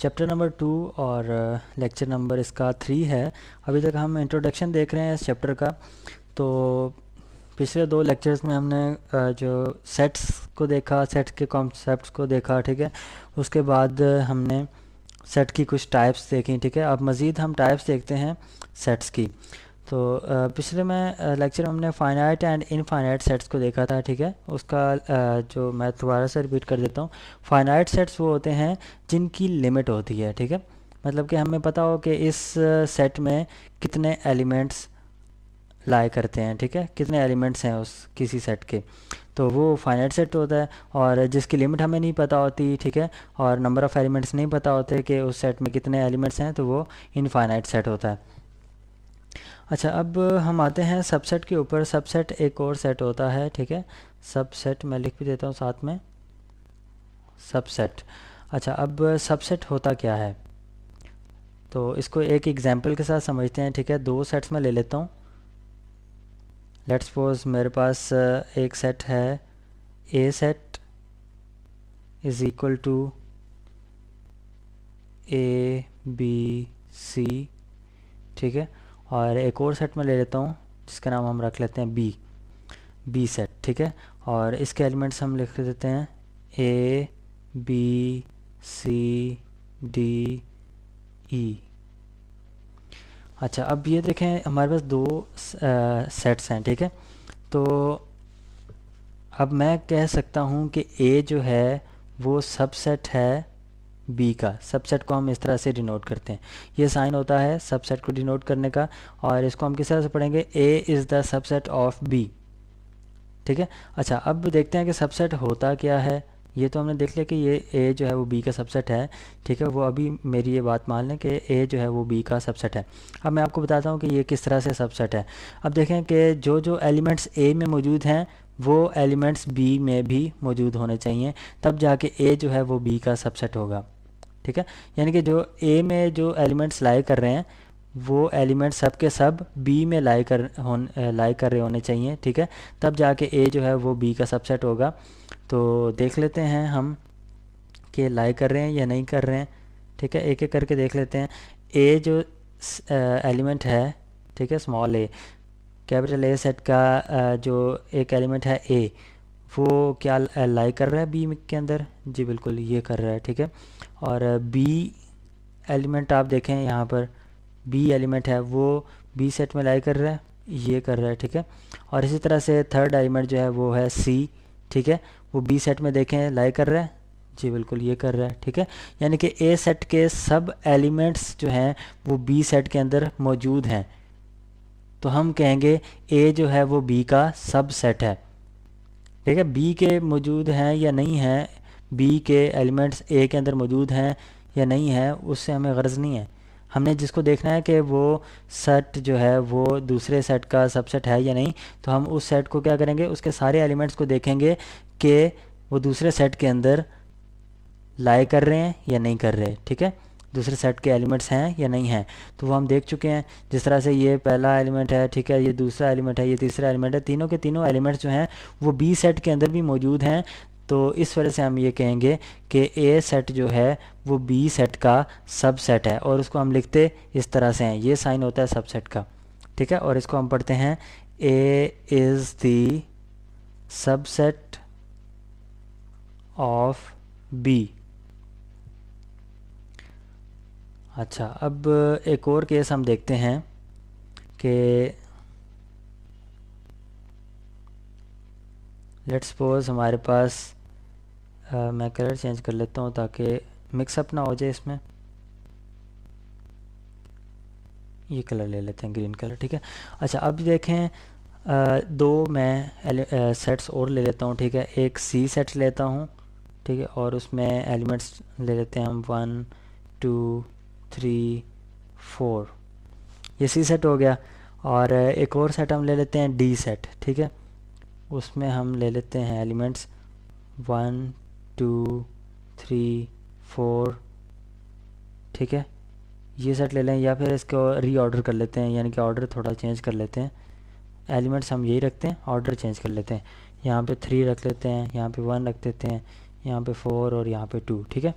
Chapter number two और lecture uh, number इसका three है अभी तक हम इंट्रोडक्शन देख रहे हैं इस चैप्टर का तो पिछले दो लेक्चर्स में हमने uh, जो सेट्स को देखा सेट्स के कॉन्सेप्ट को देखा ठीक है उसके बाद uh, हमने सेट की कुछ टाइप्स देखी ठीक है अब मज़ीद हम टाइप्स देखते हैं सेट्स की तो पिछले में लेक्चर में हमने फाइनाइट एंड इनफाइनाइट सेट्स को देखा था ठीक है उसका जो मैं दोबारा से रिपीट कर देता हूँ फाइनाइट सेट्स वो होते हैं जिनकी लिमिट होती है ठीक है मतलब कि हमें पता हो कि इस सेट में कितने एलिमेंट्स लाए करते हैं ठीक है कितने एलिमेंट्स हैं उस किसी सेट के तो वो फाइनाइट सेट होता है और जिसकी लिमिट हमें नहीं पता होती ठीक है और नंबर ऑफ़ एलिमेंट्स नहीं पता होते कि उस सेट में कितने एलिमेंट्स हैं तो वो इनफाइनाइट सेट होता है अच्छा अब हम आते हैं सबसेट के ऊपर सबसेट एक और सेट होता है ठीक है सबसेट मैं लिख भी देता हूँ साथ में सबसेट अच्छा अब सबसेट होता क्या है तो इसको एक एग्जाम्पल के साथ समझते हैं ठीक है दो सेट्स में ले लेता हूँ लेट्स सपोज मेरे पास uh, एक सेट है a set is equal to A B C ठीक है और एक और सेट में ले लेता हूँ जिसका नाम हम रख लेते हैं बी बी सेट ठीक है और इसके एलिमेंट्स हम लिख देते हैं ए बी सी डी ई अच्छा अब ये देखें हमारे पास दो सेट्स हैं ठीक है तो अब मैं कह सकता हूँ कि ए जो है वो सबसेट है बी का सबसेट को हम इस तरह से डिनोट करते हैं ये साइन होता है सबसेट को डिनोट करने का और इसको हम किस तरह से पढ़ेंगे A is the subset of B ठीक है अच्छा अब देखते हैं कि सबसेट होता क्या है ये तो हमने देख लिया कि ये ए जो है वो बी का सबसेट है ठीक है वो अभी मेरी ये बात मान लें कि ए जो है वो बी का सबसेट है अब मैं आपको बताता हूँ कि ये किस तरह से सबसेट है अब देखें कि जो जो एलिमेंट्स ए में मौजूद हैं वो एलिमेंट्स बी में भी मौजूद होने चाहिए तब जाके ए जो है वो बी का सबसेट होगा ठीक है यानी कि जो ए में जो एलिमेंट्स लाई कर रहे हैं वो एलिमेंट सब के सब बी में लाई कर होन लाई कर रहे होने चाहिए ठीक है तब जाके ए जो है वो बी का सबसेट होगा तो देख लेते हैं हम कि लाई कर रहे हैं या नहीं कर रहे हैं ठीक है एक एक करके देख लेते हैं ए जो एलिमेंट है ठीक है small A capital A set का आ, जो एक एलिमेंट है ए वो क्या लाई कर रहा है बी के अंदर जी बिल्कुल ये कर रहा है ठीक है और बी एलिमेंट आप देखें यहाँ पर बी एलिमेंट है वो बी सेट में लाई कर रहा है ये कर रहा है ठीक है और इसी तरह से थर्ड एलिमेंट जो है वो है सी ठीक है वो बी सेट में देखें लाई कर रहा है जी बिल्कुल ये कर रहा है ठीक है यानी कि ए सेट के सब एलिमेंट्स जो हैं वो बी सेट के अंदर मौजूद हैं तो हम कहेंगे ए जो है वो बी का सब सेट है ठीक है बी के मौजूद हैं या नहीं हैं बी के एलिमेंट्स ए के अंदर मौजूद हैं या नहीं है उससे हमें गर्ज नहीं है हमने जिसको देखना है कि वो सेट जो है वो दूसरे सेट का सबसेट है या नहीं तो हम उस सेट को क्या करेंगे उसके सारे एलिमेंट्स को देखेंगे कि वो दूसरे सेट के अंदर लाए कर रहे हैं या नहीं कर रहे ठीक है दूसरे सेट के एलिमेंट्स हैं या नहीं हैं तो वो हम देख चुके हैं जिस तरह से ये पहला एलिमेंट है ठीक है ये दूसरा एलिमेंट है ये तीसरा एलिमेंट है तीनों के तीनों एलिमेंट्स जो हैं वो बी सेट के अंदर भी मौजूद हैं तो इस वजह से हम ये कहेंगे कि ए सेट जो है वो बी सेट का सबसेट है और उसको हम लिखते इस तरह से हैं ये साइन होता है सबसेट का ठीक है और इसको हम पढ़ते हैं A is the subset of B अच्छा अब एक और केस हम देखते हैं कि लेट्स सपोज हमारे पास आ, मैं कलर चेंज कर लेता हूँ ताकि मिक्सअप ना हो जाए इसमें ये कलर ले लेते हैं ग्रीन कलर ठीक है अच्छा अब देखें आ, दो मैं आ, सेट्स और ले लेता हूँ ठीक है एक सी सेट लेता हूँ ठीक है और उसमें एलिमेंट्स ले लेते हैं हम वन टू थ्री फोर ये सी सेट हो गया और एक और सेट हम ले लेते हैं डी सेट ठीक है उसमें हम ले लेते हैं elements one two three four ठीक है ये सेट ले लें या फिर इसको रीऑर्डर कर लेते हैं यानी कि ऑर्डर थोड़ा चेंज कर लेते हैं एलिमेंट्स हम यही रखते हैं ऑर्डर चेंज कर लेते हैं यहाँ पे थ्री रख लेते हैं यहाँ पे वन रख देते हैं यहाँ पे फोर और यहाँ पे टू ठीक है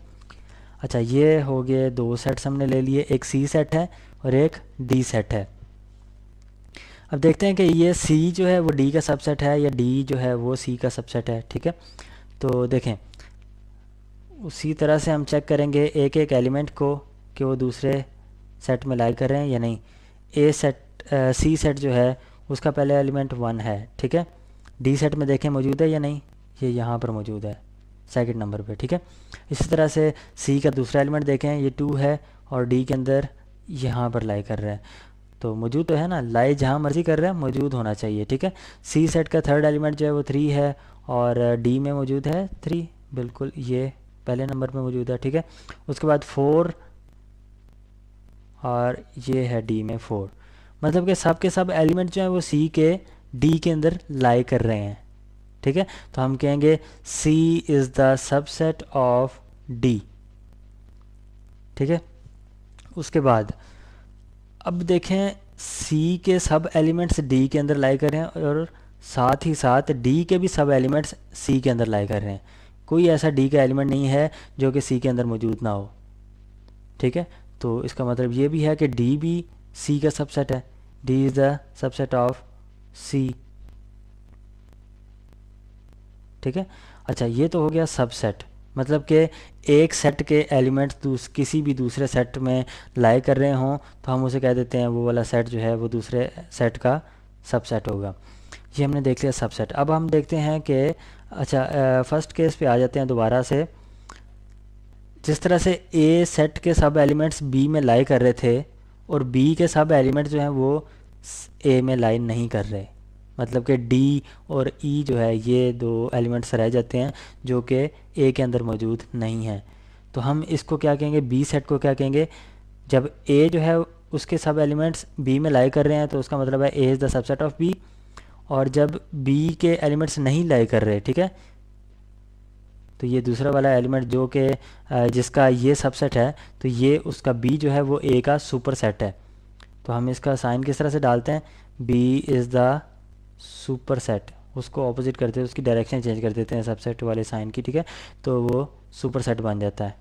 अच्छा ये हो गए दो सेट्स हमने ले लिए एक सी सेट है और एक डी सेट है अब देखते हैं कि ये सी जो है वो डी का सबसेट है या डी जो है वो सी का सबसेट है ठीक है तो देखें उसी तरह से हम चेक करेंगे एक एक एलिमेंट को कि वो दूसरे सेट में लाई कर रहे हैं या नहीं ए सेट सी सेट जो है उसका पहले एलिमेंट वन है ठीक है डी सेट में देखें मौजूद है या नहीं ये यहाँ पर मौजूद है सेकेंड नंबर पे ठीक है इसी तरह से सी का दूसरा एलिमेंट देखें ये टू है और डी के अंदर यहाँ पर लाई कर रहा है तो मौजूद तो है ना लाई जहाँ मर्जी कर रहा है मौजूद होना चाहिए ठीक है सी सेट का थर्ड एलिमेंट जो है वो थ्री है और डी में मौजूद है थ्री बिल्कुल ये पहले नंबर पर मौजूद है ठीक है उसके बाद फोर और ये है डी में फोर मतलब कि सब के सब एलिमेंट जो है वो सी के डी के अंदर लाई कर रहे हैं ठीक है तो हम कहेंगे C is the subset of D ठीक है उसके बाद अब देखें C के सब एलिमेंट्स D के अंदर लाई कर रहे हैं और साथ ही साथ D के भी सब एलिमेंट्स C के अंदर लाई कर रहे हैं कोई ऐसा D का एलिमेंट नहीं है जो कि C के अंदर मौजूद ना हो ठीक है तो इसका मतलब ये भी है कि D भी C का सबसेट है D is the subset of C ठीक है अच्छा ये तो हो गया सबसेट मतलब कि एक सेट के एलिमेंट्स किसी भी दूसरे सेट में लाई कर रहे हों तो हम उसे कह देते हैं वो वाला सेट जो है वो दूसरे सेट का सबसेट होगा ये हमने देख लिया सबसेट अब हम देखते हैं कि अच्छा फर्स्ट केस पे आ जाते हैं दोबारा से जिस तरह से ए सेट के सब एलिमेंट्स बी में लाई कर रहे थे और बी के सब एलिमेंट जो हैं वो ए में लाई नहीं कर रहे मतलब कि डी और ई e जो है ये दो एलिमेंट्स रह जाते हैं जो कि ए के अंदर मौजूद नहीं है तो हम इसको क्या कहेंगे बी सेट को क्या कहेंगे जब ए जो है उसके सब एलिमेंट्स बी में लाई कर रहे हैं तो उसका मतलब है A is the subset of B और जब बी के एलिमेंट्स नहीं लाई कर रहे ठीक है तो ये दूसरा वाला एलिमेंट जो कि जिसका ये सबसेट है तो ये उसका बी जो है वो ए का सुपर सेट है तो हम इसका साइन किस तरह से डालते हैं B is the superset उसको ऑपोजिट करते हैं उसकी डायरेक्शन चेंज कर देते हैं सबसेट वाले साइन की ठीक है तो वो सुपर सेट बन जाता है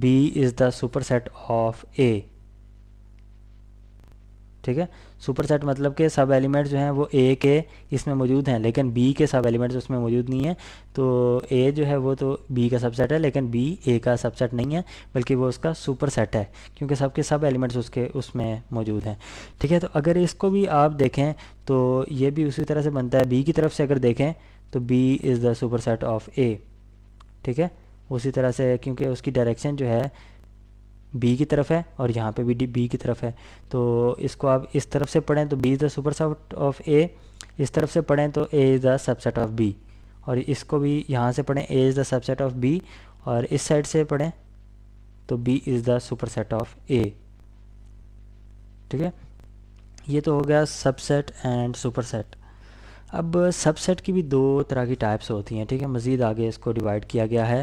B is the superset of A ठीक है सुपर सेट मतलब के सब एलिमेंट जो हैं वो ए के इसमें मौजूद हैं लेकिन बी के सब एलिमेंट्स उसमें मौजूद नहीं है तो ए जो है वो तो बी का सबसेट है लेकिन बी ए का सबसेट नहीं है बल्कि वो उसका सुपर सेट है क्योंकि सबके सब एलिमेंट्स उसके उसमें मौजूद हैं ठीक है तो अगर इसको भी आप देखें तो ये भी उसी तरह से बनता है बी की तरफ से अगर देखें तो B is the superset of A ठीक है उसी तरह से क्योंकि उसकी डायरेक्शन जो है बी की तरफ है और यहाँ पे भी डी बी की तरफ है तो इसको आप इस तरफ से पढ़ें तो B is the superset of A इस तरफ से पढ़ें तो A is the subset of B और इसको भी यहाँ से पढ़ें A is the subset of B और इस साइड से पढ़ें तो B is the superset of A ठीक है ये तो हो गया सबसेट एंड सुपरसेट अब सबसेट की भी दो तरह की टाइप्स होती हैं ठीक है मज़ीद आगे इसको डिवाइड किया गया है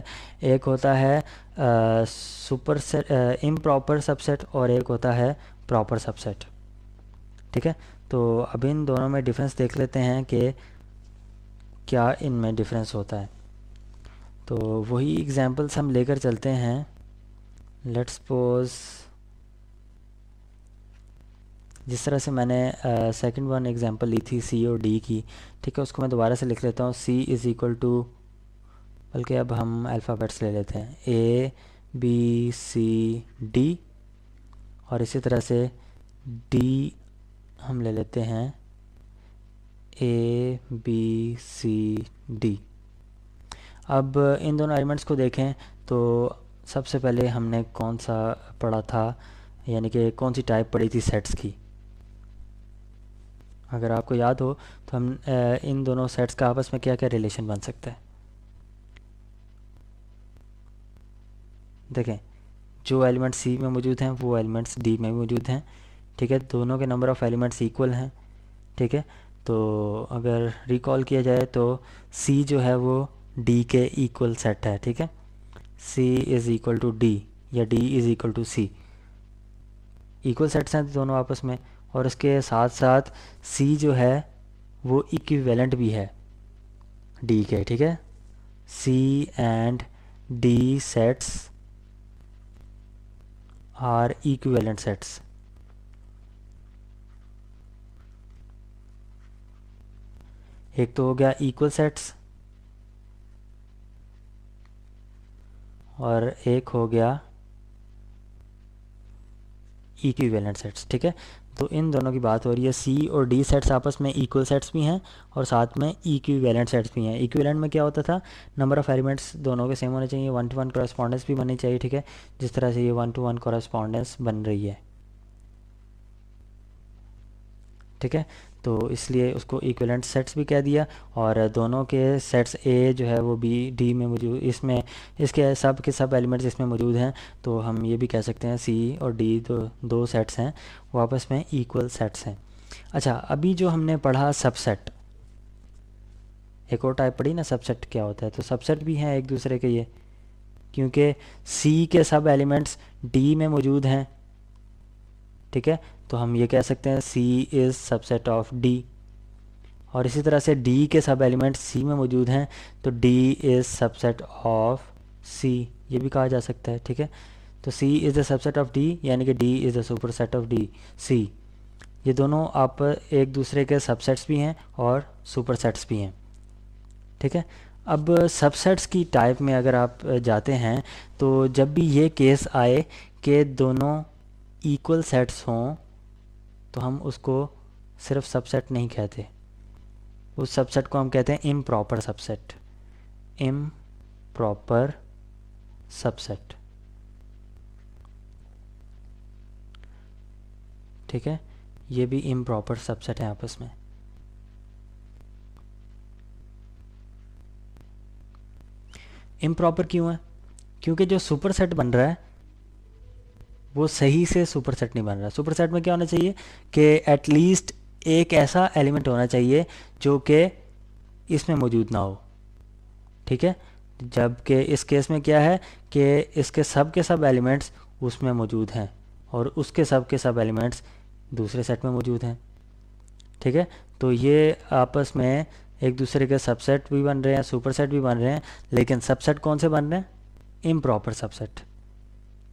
एक होता है super superset improper subset और एक होता है प्रॉपर सबसेट ठीक है तो अब इन दोनों में डिफरेंस देख लेते हैं कि क्या इनमें डिफरेंस होता है तो वही एग्जांपल्स हम लेकर चलते हैं लेट्स पोज़ जिस तरह से मैंने सेकंड वन एग्जांपल ली थी सी और डी की ठीक है उसको मैं दोबारा से लिख लेता हूँ सी इज़ इक्वल टू बल्कि अब हम अल्फ़ाबेट्स ले लेते हैं ए बी सी डी और इसी तरह से डी हम ले लेते हैं ए बी सी डी अब इन दोनों एलिमेंट्स को देखें तो सबसे पहले हमने कौन सा पढ़ा था यानी कि कौन सी टाइप पढ़ी थी सेट्स की अगर आपको याद हो तो हम इन दोनों सेट्स का आपस में क्या क्या रिलेशन बन सकता है देखें जो एलिमेंट सी में मौजूद हैं वो एलिमेंट्स डी में मौजूद हैं ठीक है दोनों के नंबर ऑफ़ एलिमेंट्स इक्वल हैं ठीक है तो अगर रिकॉल किया जाए तो सी जो है वो डी के इक्वल सेट है ठीक है C is equal to D या D is equal to C equal sets हैं दोनों आपस में और उसके साथ साथ सी जो है वो इक्विवेलेंट भी है डी के ठीक है C and D sets are equivalent sets एक तो हो गया इक्वल सेट्स और एक हो गया इक्विवेलेंट सेट्स ठीक है तो इन दोनों की बात हो रही है सी और डी सेट्स आपस में इक्वल सेट्स भी हैं और साथ में वैलेंट सेट्स भी हैं इक्विवेलेंट में क्या होता था नंबर ऑफ़ एलिमेंट्स दोनों के सेम होने चाहिए वन टू वन कॉरेस्पॉन्डेंस भी बननी चाहिए ठीक है जिस तरह से ये वन टू वन कॉरेस्पॉन्डेंस बन रही है ठीक है तो इसलिए उसको इक्वलेंट सेट्स भी कह दिया और दोनों के सेट्स ए जो है वो बी डी में मौजूद इसमें इसके सब के सब एलिमेंट्स इसमें मौजूद हैं तो हम ये भी कह सकते हैं सी और डी तो दो सेट्स हैं वो आपस में इक्वल सेट्स हैं अच्छा अभी जो हमने पढ़ा सबसेट एक और टाइप पढ़ी ना सबसेट क्या होता है तो सबसेट भी हैं एक दूसरे के ये क्योंकि सी के सब एलिमेंट्स डी में मौजूद हैं ठीक है तो हम ये कह सकते हैं C is subset of D और इसी तरह से डी के सब एलिमेंट सी में मौजूद हैं तो D is subset of C ये भी कहा जा सकता है ठीक है तो C is the subset of D यानी कि D is the superset of D C ये दोनों आप एक दूसरे के सबसेट्स भी हैं और सुपर सेट्स भी हैं ठीक है अब सबसेट्स की टाइप में अगर आप जाते हैं तो जब भी ये केस आए कि के दोनों इक्वल सेट्स हों तो हम उसको सिर्फ सबसेट नहीं कहते उस सबसेट को हम कहते हैं improper subset improper subset ठीक है ये भी इम प्रॉपर सबसेट है आपस में इम प्रॉपर क्यों है क्योंकि जो सुपर सेट बन रहा है वो सही से सुपर सेट नहीं बन रहा सुपर सेट में क्या होना चाहिए कि एटलीस्ट एक ऐसा एलिमेंट होना चाहिए जो कि इसमें मौजूद ना हो ठीक है जबकि इस केस में क्या है कि इसके सब के सब एलिमेंट्स उसमें मौजूद हैं और उसके सब के सब एलिमेंट्स दूसरे सेट में मौजूद हैं ठीक है तो ये आपस में एक दूसरे के सबसेट भी बन रहे हैं सुपर सेट भी बन रहे हैं लेकिन सबसेट कौन से बन रहे हैं इम्प्रॉपर सबसेट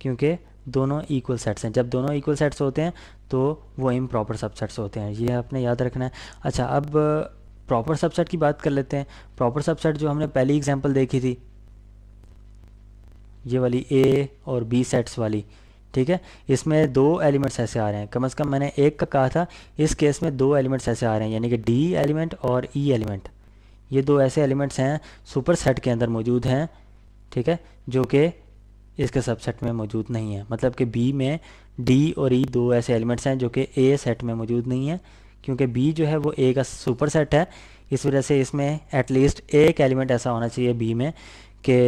क्योंकि दोनों इक्वल सेट्स हैं जब दोनों इक्वल सेट्स होते हैं तो वो इम प्रॉपर सबसेट्स होते हैं ये आपने याद रखना है अच्छा अब प्रॉपर सबसेट की बात कर लेते हैं प्रॉपर सबसेट जो हमने पहली एग्जाम्पल देखी थी ये वाली ए और बी सेट्स वाली ठीक है इसमें दो एलिमेंट्स ऐसे आ रहे हैं कम से कम मैंने एक का कहा था इस केस में दो एलिमेंट्स ऐसे आ रहे हैं यानी कि डी एलिमेंट और ई e एलिमेंट ये दो ऐसे एलिमेंट्स हैं सुपर सेट के अंदर मौजूद हैं ठीक है जो कि इसके सबसेट में मौजूद नहीं है मतलब कि बी में डी और ई e दो ऐसे एलिमेंट्स हैं जो कि ए सेट में मौजूद नहीं है क्योंकि बी जो है वो ए का सुपर सेट है इस वजह से इसमें एटलीस्ट एक एलिमेंट ऐसा होना चाहिए बी में कि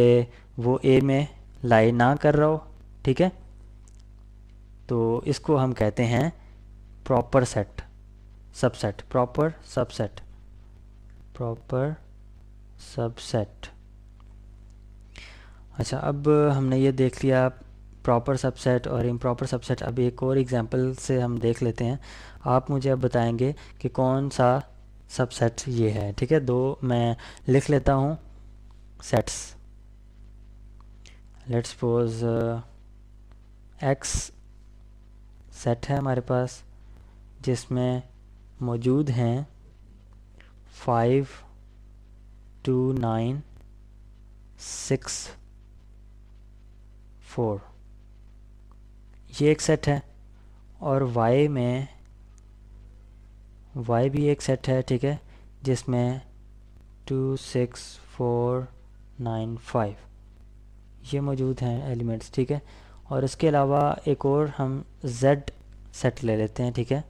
वो ए में लाई ना कर रहा हो ठीक है तो इसको हम कहते हैं proper set subset proper subset proper subset अच्छा अब हमने ये देख लिया प्रॉपर सबसेट और प्रॉपर सबसेट अब एक और एग्जांपल से हम देख लेते हैं आप मुझे अब बताएंगे कि कौन सा सबसेट ये है ठीक है दो मैं लिख लेता हूँ sets let's suppose X set है हमारे पास जिसमें मौजूद हैं five two nine six four ये एक सेट है और वाई में वाई भी एक सेट है ठीक है जिसमें two six four nine five ये मौजूद हैं एलिमेंट्स ठीक है और इसके अलावा एक और हम जेड सेट ले लेते हैं ठीक है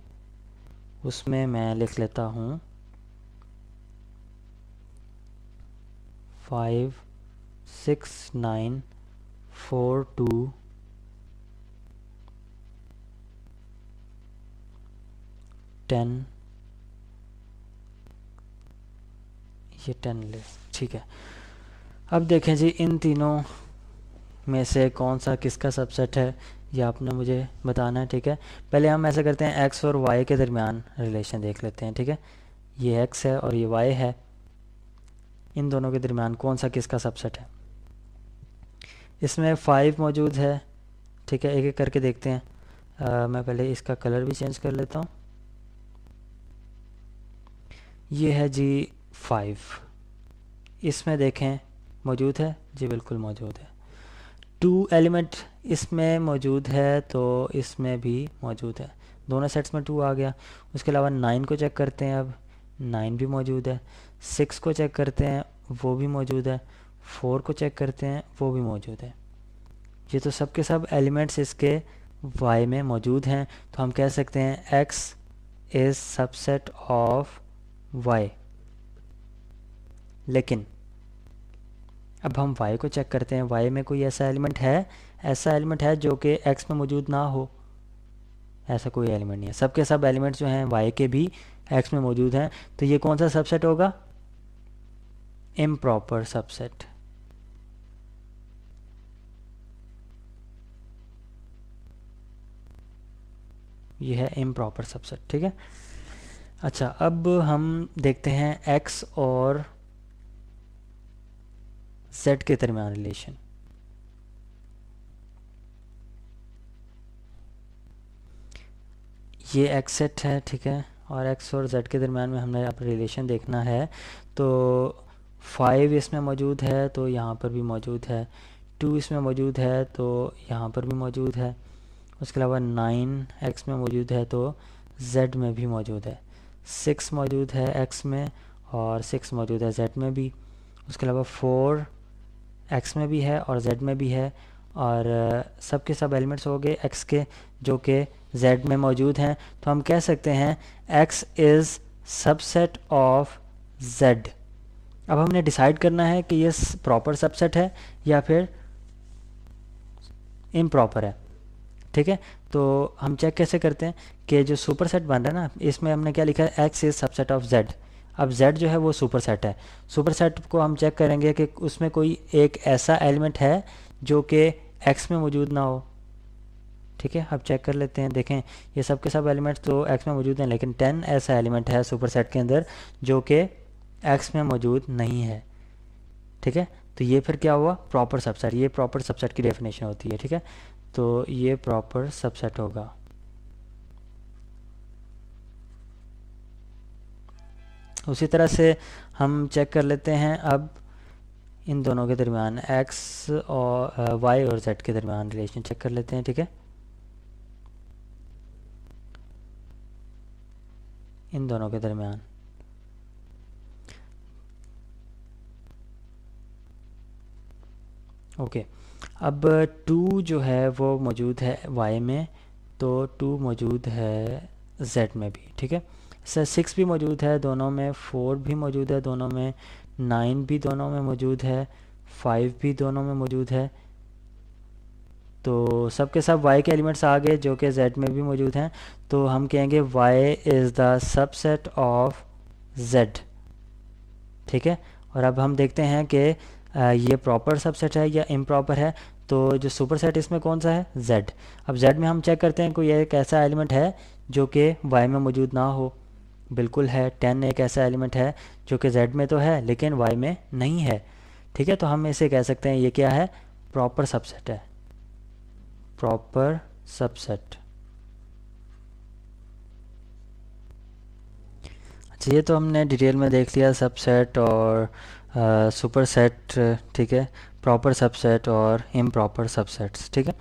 उसमें मैं लिख लेता हूँ five six nine four two ten ये टेन ले ठीक है अब देखें जी इन तीनों में से कौन सा किसका सबसेट है ये आपने मुझे बताना है ठीक है पहले हम ऐसा करते हैं एक्स और वाई के दरमियान रिलेशन देख लेते हैं ठीक है ये एक्स है और ये वाई है इन दोनों के दरमियान कौन सा किसका सबसेट है इसमें फाइव मौजूद है ठीक है एक एक करके देखते हैं आ, मैं पहले इसका कलर भी चेंज कर लेता हूँ ये है जी फाइव इसमें देखें मौजूद है जी बिल्कुल मौजूद है टू एलिमेंट इसमें मौजूद है तो इसमें भी मौजूद है दोनों सेट्स में टू आ गया उसके अलावा नाइन को चेक करते हैं अब नाइन भी मौजूद है सिक्स को चेक करते हैं वो भी मौजूद है फोर को चेक करते हैं वो भी मौजूद है ये तो सब के सब एलिमेंट्स इसके वाई में मौजूद हैं तो हम कह सकते हैं X is subset of Y लेकिन अब हम वाई को चेक करते हैं वाई में कोई ऐसा एलिमेंट है ऐसा एलिमेंट है जो कि एक्स में मौजूद ना हो ऐसा कोई एलिमेंट नहीं है सबके सब एलिमेंट्स जो हैं वाई के भी एक्स में मौजूद हैं तो ये कौन सा सबसेट होगा प्रॉपर सबसेट ये है इम प्रॉपर सबसेट ठीक है अच्छा अब हम देखते हैं एक्स और जेड के दरमियान रिलेशन ये एक्स सेट है ठीक है और एक्स और जेड के दरमियान में हमने अपना रिलेशन देखना है तो फाइव इसमें मौजूद है तो यहाँ पर भी मौजूद है टू इसमें मौजूद है तो यहाँ पर भी मौजूद है उसके अलावा नाइन एक्स में मौजूद है तो जेड में भी मौजूद है सिक्स मौजूद है एक्स में और सिक्स मौजूद है जेड में भी उसके अलावा फोर एक्स में भी है और जेड में भी है और सब के सब एलिमेंट्स हो गए एक्स के जो कि जेड में मौजूद हैं तो हम कह सकते हैं X is subset of Z अब हमने डिसाइड करना है कि ये प्रॉपर सबसेट है या फिर इम्प्रॉपर है ठीक है तो हम चेक कैसे करते हैं कि जो सुपर सेट बन रहा है ना इसमें हमने क्या लिखा है X is subset of Z अब Z जो है वो सुपर सेट है सुपर सेट को हम चेक करेंगे कि उसमें कोई एक ऐसा एलिमेंट है जो कि X में मौजूद ना हो ठीक है अब चेक कर लेते हैं देखें ये सब के सब एलिमेंट तो X में मौजूद हैं लेकिन 10 ऐसा एलिमेंट है सुपर सेट के अंदर जो कि X में मौजूद नहीं है ठीक है तो ये फिर क्या हुआ प्रॉपर सबसेट ये प्रॉपर सबसेट की डेफिनेशन होती है ठीक है तो ये प्रॉपर सबसेट होगा उसी तरह से हम चेक कर लेते हैं अब इन दोनों के दरमियान x और y और z के दरमियान रिलेशन चेक कर लेते हैं ठीक है इन दोनों के दरमियान ओके okay. अब टू जो है वो मौजूद है वाई में तो टू मौजूद है जेड में भी ठीक है सर सिक्स भी मौजूद है दोनों में फोर भी मौजूद है दोनों में नाइन भी दोनों में मौजूद है फाइव भी दोनों में मौजूद है तो सब सब y के एलिमेंट्स आ गए जो कि z में भी मौजूद हैं तो हम कहेंगे y is the subset of z ठीक है और अब हम देखते हैं कि ये प्रॉपर सबसेट है या इम्प्रॉपर है तो जो सुपर सेट इसमें कौन सा है जेड अब जेड में हम चेक करते हैं कोई एक ऐसा एलिमेंट है जो कि वाई में मौजूद ना हो बिल्कुल है टेन एक ऐसा एलिमेंट है जो कि जेड में तो है लेकिन वाई में नहीं है ठीक है तो हम इसे कह सकते हैं ये क्या है प्रॉपर सबसेट है प्रॉपर सबसेट अच्छा ये तो हमने डिटेल में देख लिया सबसेट और सुपर सेट ठीक है प्रॉपर सबसेट और इम प्रॉपर सबसेट्स ठीक है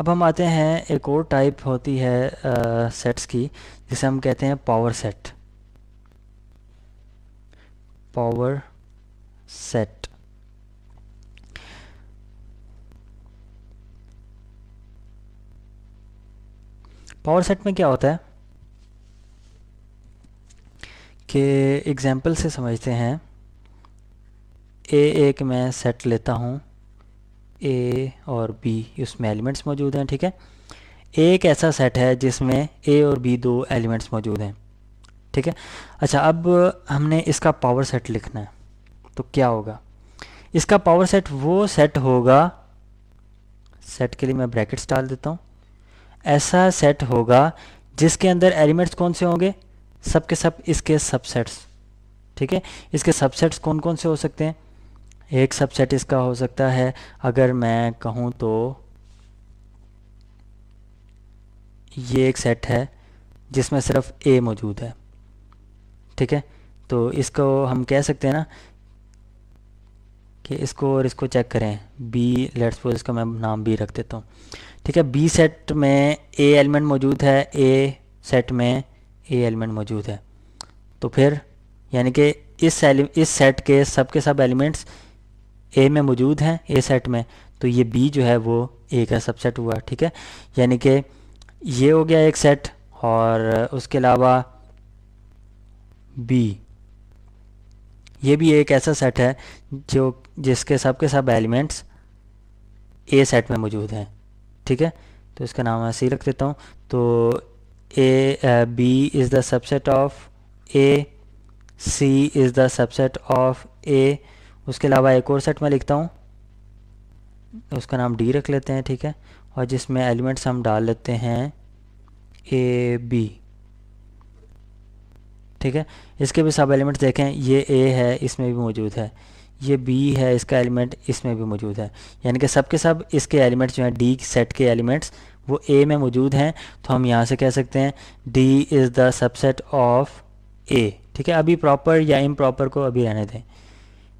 अब हम आते हैं एक और टाइप होती है आ, सेट्स की जिसे हम कहते हैं power set power set power set में क्या होता है कि एग्जाम्पल से समझते हैं ए एक मैं सेट लेता हूँ ए और बी उसमें एलिमेंट्स मौजूद हैं ठीक है ए एक ऐसा सेट है जिसमें ए और बी दो एलिमेंट्स मौजूद हैं ठीक है अच्छा अब हमने इसका पावर सेट लिखना है तो क्या होगा इसका पावर सेट वो सेट होगा सेट के लिए मैं ब्रैकेट्स डाल देता हूँ ऐसा सेट होगा जिसके अंदर एलिमेंट्स कौन से होंगे सब के सब इसके सबसेट्स ठीक है इसके सबसेट्स कौन कौन से हो सकते हैं एक सबसेट इसका हो सकता है अगर मैं कहूँ तो ये एक सेट है जिसमें सिर्फ ए मौजूद है ठीक है तो इसको हम कह सकते हैं ना कि इसको और इसको चेक करें बी लेट्स सपोज इसका मैं नाम बी रख देता हूँ ठीक है बी सेट में ए एलिमेंट मौजूद है ए सेट में ए एलिमेंट मौजूद है तो फिर यानी कि इस इस सेट के सब के सब एलिमेंट्स ए में मौजूद हैं ए सेट में तो ये बी जो है वो ए का सबसेट हुआ ठीक है यानी कि ये हो गया एक सेट और उसके अलावा बी ये भी एक ऐसा सेट है जो जिसके सब के सब एलिमेंट्स ए सेट में मौजूद हैं ठीक है तो इसका नाम मैं ऐसे ही रख देता हूँ तो A B is the subset of A C is the subset of A उसके अलावा एक और सेट मैं लिखता हूँ उसका नाम डी रख लेते हैं ठीक है और जिसमें एलिमेंट्स हम डाल लेते हैं ए बी ठीक है इसके भी सब एलिमेंट्स देखें ये ए है इसमें भी मौजूद है ये बी है इसका एलिमेंट इसमें भी मौजूद है यानी कि सब के सब इसके एलिमेंट्स जो हैं डी सेट के एलिमेंट्स वो ए में मौजूद हैं तो हम यहाँ से कह सकते हैं D is the subset of A ठीक है अभी प्रॉपर या इम को अभी रहने दें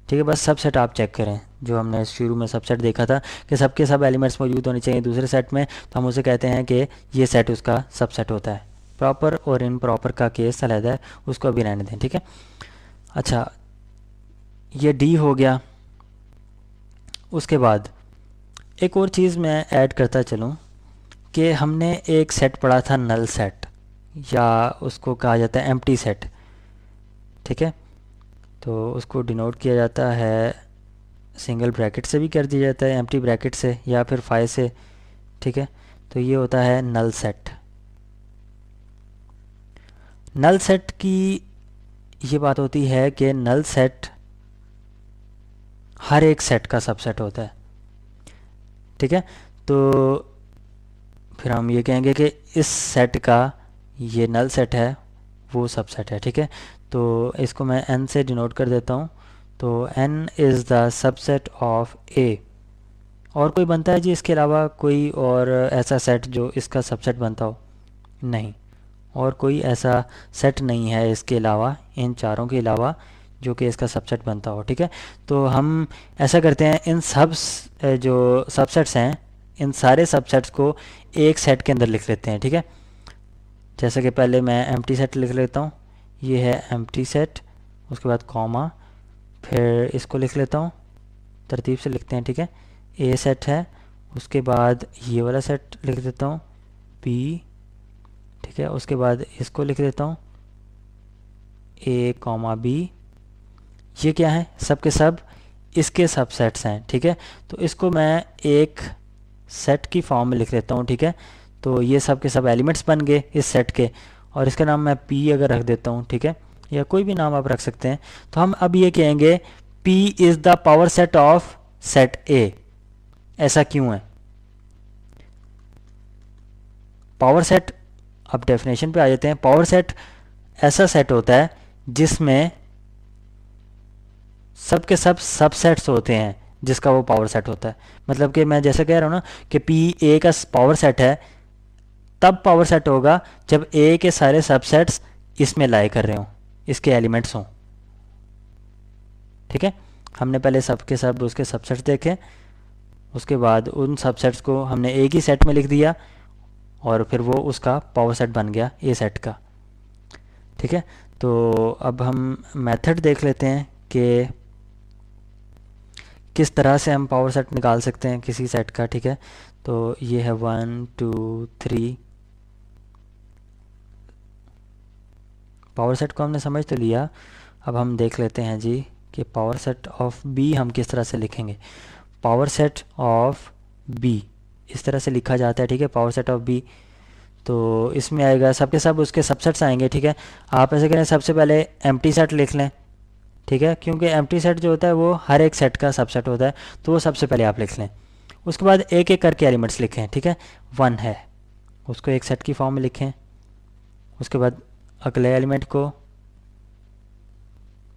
ठीक है बस सबसेट आप चेक करें जो हमने शुरू में सबसेट देखा था कि सबके सब एलिमेंट्स मौजूद होने चाहिए दूसरे सेट में तो हम उसे कहते हैं कि ये सेट उसका सबसेट होता है प्रॉपर और इन प्रॉपर का केस अलहदा है उसको अभी रहने दें ठीक है अच्छा ये डी हो गया उसके बाद एक और चीज़ मैं ऐड करता चलूँ कि हमने एक सेट पढ़ा था नल सेट या उसको कहा जाता है एम्प्टी सेट ठीक है तो उसको डिनोट किया जाता है सिंगल ब्रैकेट से भी कर दिया जाता है एम्प्टी ब्रैकेट से या फिर फाइव से ठीक है तो ये होता है नल सेट नल सेट की ये बात होती है कि नल सेट हर एक सेट का सबसेट होता है ठीक है तो फिर हम ये कहेंगे कि इस सेट का ये नल सेट है वो सबसेट है ठीक है तो इसको मैं एन से डिनोट कर देता हूँ तो N is the subset of A और कोई बनता है जी इसके अलावा कोई और ऐसा सेट जो इसका सबसेट बनता हो नहीं और कोई ऐसा सेट नहीं है इसके अलावा इन चारों के अलावा जो कि इसका सबसेट बनता हो ठीक है तो हम ऐसा करते हैं इन सब जो सबसेट्स हैं इन सारे सबसेट्स को एक सेट के अंदर लिख लेते हैं ठीक है जैसे कि पहले मैं एम सेट लिख लेता हूँ ये है एम सेट उसके बाद कॉमा फिर इसको लिख लेता हूँ तरतीब से लिखते हैं ठीक है ए सेट है उसके बाद ये वाला सेट लिख देता हूँ पी ठीक है उसके बाद इसको लिख देता हूँ ए कॉमा बी ये क्या है सब के सब इसके सब सेट्स हैं ठीक है तो इसको मैं एक सेट की फॉर्म में लिख लेता हूँ ठीक है तो ये सब के सब एलिमेंट्स बन गए इस सेट के और इसका नाम मैं पी अगर रख देता हूँ ठीक है या कोई भी नाम आप रख सकते हैं तो हम अब ये कहेंगे P is the power set of set A ऐसा क्यों है पावर सेट अब डेफिनेशन पे आ जाते हैं पावर सेट ऐसा सेट होता है जिसमें सब के सब सबसेट्स होते हैं जिसका वो पावर सेट होता है मतलब कि मैं जैसे कह रहा हूँ ना कि पी ए का पावर सेट है तब पावर सेट होगा जब ए के सारे सबसेट्स इसमें लाए कर रहे हों इसके एलिमेंट्स हों ठीक है हमने पहले सब के सब उसके सबसेट्स देखे उसके बाद उन सबसेट्स को हमने एक ही सेट में लिख दिया और फिर वो उसका पावर सेट बन गया ए सेट का ठीक है तो अब हम मेथड देख लेते हैं कि किस तरह से हम पावर सेट निकाल सकते हैं किसी सेट का ठीक है तो ये है one two three power set को हमने समझ तो लिया अब हम देख लेते हैं जी कि पावर सेट ऑफ बी हम किस तरह से लिखेंगे पावर सेट ऑफ बी इस तरह से लिखा जाता है ठीक है पावर सेट ऑफ बी तो इसमें आएगा सबके सब उसके सबसेट्स आएंगे ठीक है आप ऐसे करें सबसे पहले एम सेट लिख लें ठीक है क्योंकि एम सेट जो होता है वो हर एक सेट का सबसेट होता है तो वो सबसे पहले आप लिख लें उसके बाद एक एक करके एलिमेंट्स लिखें ठीक है वन है उसको एक सेट की फॉर्म में लिखें उसके बाद अगले एलिमेंट को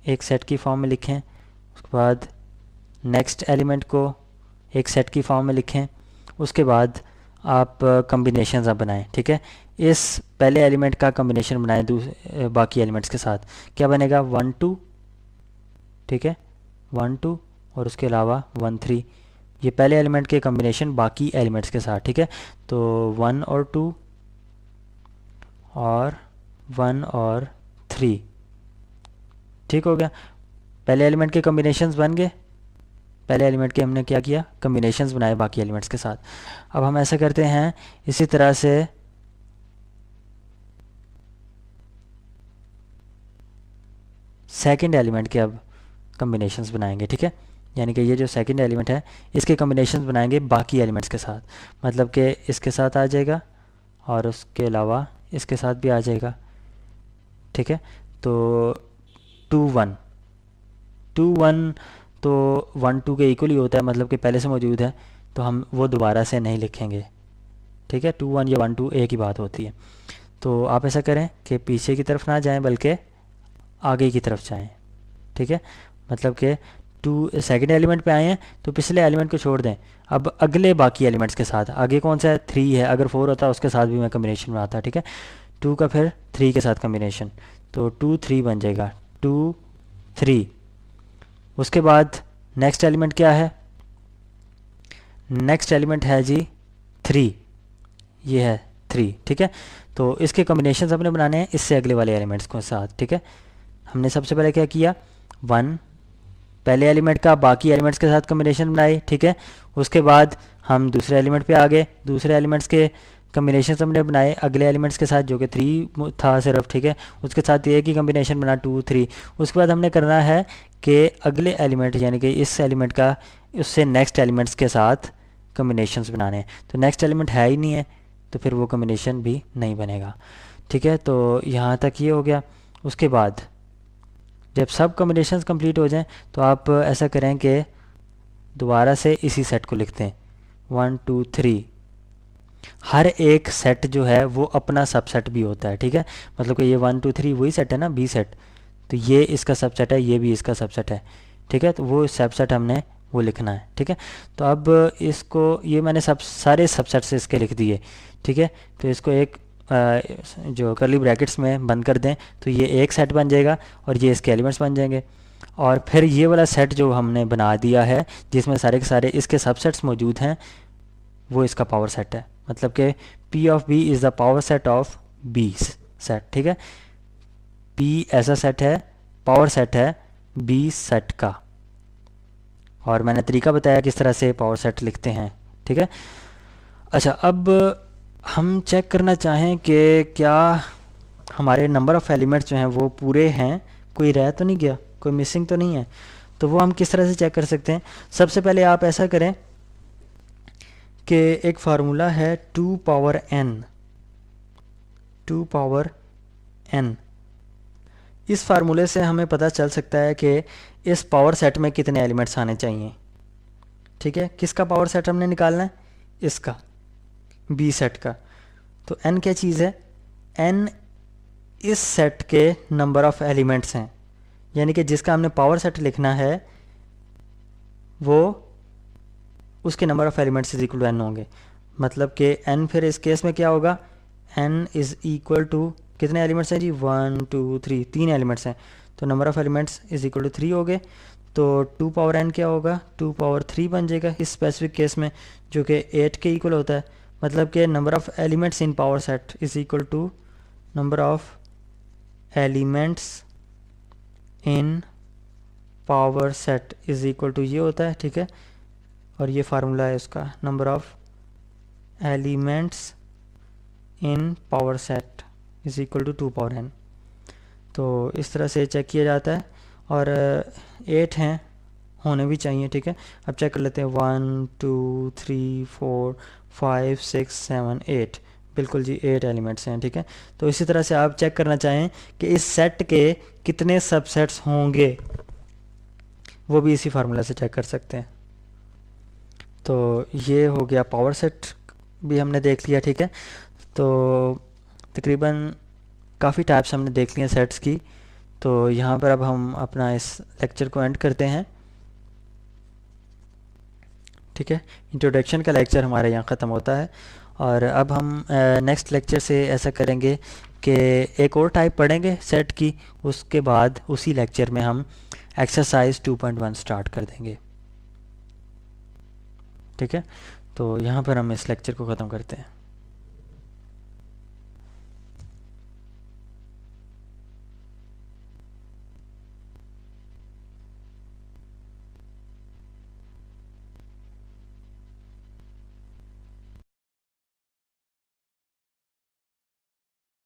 एक सेट की फॉर्म में लिखें उसके बाद नेक्स्ट एलिमेंट को एक सेट की फॉर्म में लिखें उसके बाद आप कम्बिनेशन आप बनाएं ठीक है इस पहले एलिमेंट का कम्बिनेशन बनाएं बाकी एलिमेंट्स के साथ क्या बनेगा वन टू ठीक है वन टू और उसके अलावा वन थ्री ये पहले एलिमेंट के कम्बिनेशन बाकी एलिमेंट्स के साथ ठीक है तो वन और टू और वन और थ्री ठीक हो गया पहले एलिमेंट के कम्बिनेशन बन गए पहले एलिमेंट के हमने क्या किया कम्बिनेशन बनाए बाकी एलिमेंट्स के साथ अब हम ऐसा करते हैं इसी तरह से सेकेंड एलिमेंट के अब कम्बिनेशन बनाएंगे ठीक है यानी कि ये जो सेकेंड एलिमेंट है इसके कम्बिनेशन बनाएंगे बाकी एलिमेंट्स के साथ मतलब कि इसके साथ आ जाएगा और उसके अलावा इसके साथ भी आ जाएगा ठीक है तो टू वन टू वन तो वन टू के इक्वल ही होता है मतलब कि पहले से मौजूद है तो हम वो दोबारा से नहीं लिखेंगे ठीक है टू वन या वन टू ए की बात होती है तो आप ऐसा करें कि पीछे की तरफ ना जाएं बल्कि आगे की तरफ जाएं ठीक है मतलब कि टू सेकेंड एलिमेंट पे आए हैं तो पिछले एलिमेंट को छोड़ दें अब अगले बाकी एलिमेंट्स के साथ आगे कौन सा है थ्री है अगर फोर होता है उसके साथ भी मैं कम्बिनेशन में आता ठीक है टू का फिर थ्री के साथ कम्बिनेशन तो टू थ्री बन जाएगा टू थ्री उसके बाद नेक्स्ट एलिमेंट क्या है नेक्स्ट एलिमेंट है जी थ्री ये है थ्री ठीक है तो इसके कम्बिनेशन हमने बनाने हैं इससे अगले वाले एलिमेंट्स के साथ ठीक है हमने सबसे पहले क्या किया वन पहले एलिमेंट का बाकी एलिमेंट्स के साथ कम्बिनेशन बनाए ठीक है उसके बाद हम दूसरे एलिमेंट पे आ गए दूसरे एलिमेंट्स के कम्बिनेशन हमने बनाए अगले एलिमेंट्स के साथ जो कि थ्री था सिर्फ ठीक है उसके साथ ये कि कम्बिनेशन बना टू थ्री उसके बाद हमने करना है कि अगले एलिमेंट यानी कि इस एलिमेंट का उससे नेक्स्ट एलिमेंट्स के साथ कम्बिनेशन बनाने हैं तो नेक्स्ट एलिमेंट है ही नहीं है तो फिर वो कम्बिनेशन भी नहीं बनेगा ठीक है तो यहाँ तक ये हो गया उसके बाद जब सब कम्बिनेशन कम्प्लीट हो जाएँ तो आप ऐसा करें कि दोबारा से इसी सेट को लिखते हैं वन टू थ्री हर एक सेट जो है वो अपना सबसेट भी होता है ठीक है मतलब कि ये वन टू थ्री वही सेट है ना बी सेट तो ये इसका सबसेट है ये भी इसका सबसेट है ठीक है तो वो सबसेट हमने वो लिखना है ठीक है तो अब इसको ये मैंने सब सारे सबसेट से इसके लिख दिए ठीक है तो इसको एक आ, जो करली ब्रैकेट्स में बंद कर दें तो ये एक सेट बन जाएगा और ये इसके एलिमेंट्स बन जाएंगे और फिर ये वाला सेट जो हमने बना दिया है जिसमें सारे के सारे इसके सबसेट्स मौजूद हैं वो इसका पावर सेट है मतलब के P of B is the power set of B set ठीक है पी ऐसा सेट है पावर सेट है बी सेट का और मैंने तरीका बताया किस तरह से पावर सेट लिखते हैं ठीक है अच्छा अब हम चेक करना चाहें कि क्या हमारे नंबर ऑफ़ एलिमेंट्स जो हैं वो पूरे हैं कोई रह तो नहीं गया कोई मिसिंग तो नहीं है तो वो हम किस तरह से चेक कर सकते हैं सबसे पहले आप ऐसा करें के एक फार्मूला है two power N two power N इस फार्मूले से हमें पता चल सकता है कि इस पावर सेट में कितने एलिमेंट्स आने चाहिए ठीक है किसका पावर सेट हमने निकालना है इसका बी सेट का तो एन क्या चीज़ है एन इस सेट के नंबर ऑफ एलिमेंट्स हैं यानी कि जिसका हमने पावर सेट लिखना है वो उसके number of elements is equal to N होंगे मतलब कि एन फिर इस केस में क्या होगा एन इज़ इक्वल टू कितने एलिमेंट्स हैं जी वन टू थ्री तीन एलिमेंट्स हैं तो number of elements is equal to three हो गए तो टू पावर एन क्या होगा टू पावर थ्री बन जाएगा इस स्पेसिफिक केस में जो कि एट के इक्वल होता है मतलब कि number of elements in power set is equal to number of elements in power set is equal to ये होता है ठीक है और ये फार्मूला है इसका number of elements in power set is equal to two power N तो इस तरह से चेक किया जाता है और एट uh, हैं होने भी चाहिए ठीक है अब चेक कर लेते हैं one two three four five six seven eight बिल्कुल जी एट एलिमेंट्स हैं ठीक है तो इसी तरह से आप चेक करना चाहें कि इस सेट के कितने सबसेट्स होंगे वो भी इसी फार्मूला से चेक कर सकते हैं तो ये हो गया पावर सेट भी हमने देख लिया ठीक है तो तकरीबन काफ़ी टाइप्स हमने देख लिए सेट्स की तो यहाँ पर अब हम अपना इस लेक्चर को एंड करते हैं ठीक है इंट्रोडक्शन का लेक्चर हमारे यहाँ ख़त्म होता है और अब हम नेक्स्ट लेक्चर से ऐसा करेंगे कि एक और टाइप पढ़ेंगे सेट की उसके बाद उसी लेक्चर में हम एक्सरसाइज 2.1 स्टार्ट कर देंगे ठीक है तो यहाँ पर हम इस लेक्चर को ख़त्म करते हैं